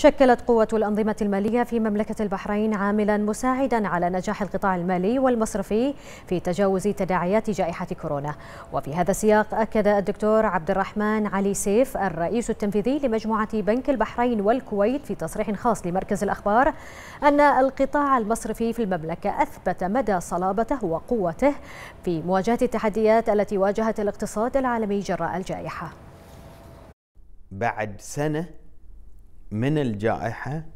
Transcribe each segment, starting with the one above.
شكلت قوة الأنظمة المالية في مملكة البحرين عاملا مساعدا على نجاح القطاع المالي والمصرفي في تجاوز تداعيات جائحة كورونا وفي هذا السياق أكد الدكتور عبد الرحمن علي سيف الرئيس التنفيذي لمجموعة بنك البحرين والكويت في تصريح خاص لمركز الأخبار أن القطاع المصرفي في المملكة أثبت مدى صلابته وقوته في مواجهة التحديات التي واجهت الاقتصاد العالمي جراء الجائحة بعد سنة من الجائحة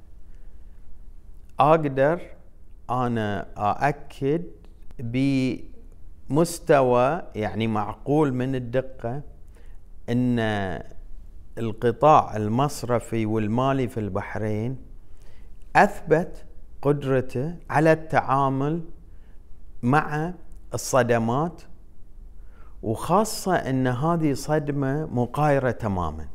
أقدر أنا أأكد بمستوى يعني معقول من الدقة أن القطاع المصرفي والمالي في البحرين أثبت قدرته على التعامل مع الصدمات وخاصة أن هذه صدمة مقايرة تماماً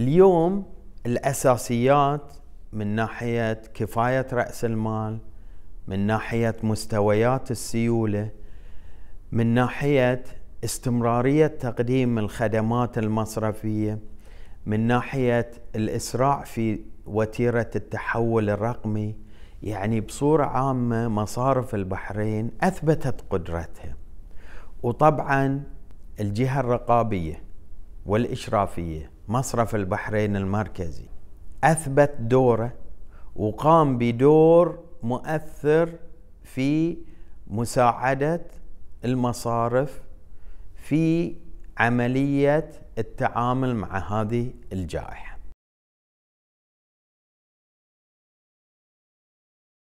اليوم الاساسيات من ناحيه كفايه راس المال من ناحيه مستويات السيوله من ناحيه استمراريه تقديم الخدمات المصرفيه من ناحيه الاسراع في وتيره التحول الرقمي يعني بصوره عامه مصارف البحرين اثبتت قدرتها وطبعا الجهه الرقابيه والاشرافيه مصرف البحرين المركزي اثبت دوره وقام بدور مؤثر في مساعده المصارف في عمليه التعامل مع هذه الجائحه